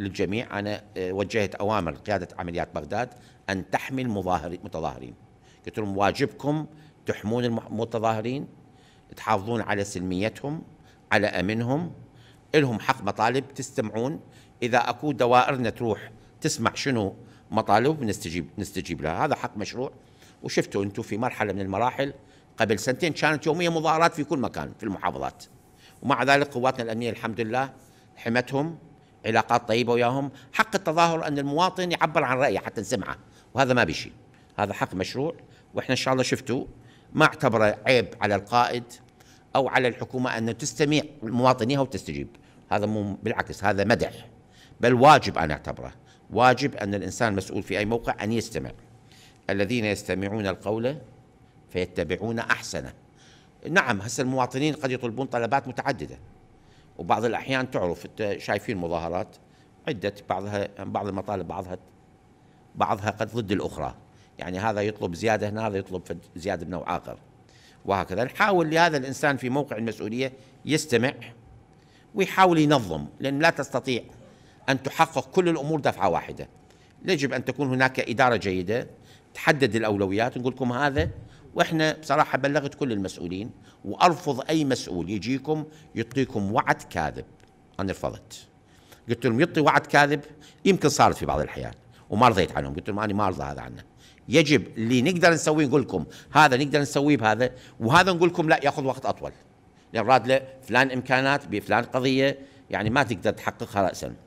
للجميع أنا آه، وجهت أوامر قيادة عمليات بغداد أن تحمي المتظاهرين قلت لهم واجبكم تحمون المتظاهرين تحافظون على سلميتهم على أمنهم لهم حق مطالب تستمعون إذا أكو دوائرنا تروح تسمع شنو مطالب نستجيب نستجيب لها هذا حق مشروع وشفتوا أنتم في مرحلة من المراحل قبل سنتين كانت يومية مظاهرات في كل مكان في المحافظات ومع ذلك قواتنا الأمنية الحمد لله حمتهم علاقات طيبه وياهم حق التظاهر ان المواطن يعبر عن رايه حتى نسمعه وهذا ما بشي هذا حق مشروع واحنا ان شاء الله شفتوا ما اعتبره عيب على القائد او على الحكومه أن تستمع لمواطنيها وتستجيب هذا مو بالعكس هذا مدح بل واجب انا اعتبره واجب ان الانسان مسؤول في اي موقع ان يستمع الذين يستمعون القول فيتبعون احسنه نعم هسه المواطنين قد يطلبون طلبات متعدده وبعض الاحيان تعرف انت شايفين مظاهرات عده بعضها بعض المطالب بعضها بعضها قد ضد الاخرى يعني هذا يطلب زياده هنا هذا يطلب زياده بنوع اخر وهكذا نحاول لهذا الانسان في موقع المسؤوليه يستمع ويحاول ينظم لان لا تستطيع ان تحقق كل الامور دفعه واحده يجب ان تكون هناك اداره جيده تحدد الاولويات نقول لكم هذا واحنا بصراحه بلغت كل المسؤولين وارفض اي مسؤول يجيكم يعطيكم وعد كاذب انا رفضت قلت لهم يعطي وعد كاذب يمكن صارت في بعض الاحيان وما رضيت عنهم قلت لهم انا ما ارضى هذا عنه يجب اللي نقدر نسويه نقول لكم هذا نقدر نسويه بهذا وهذا نقول لكم لا ياخذ وقت اطول لان يعني راد له فلان امكانات بفلان قضيه يعني ما تقدر تحققها راسا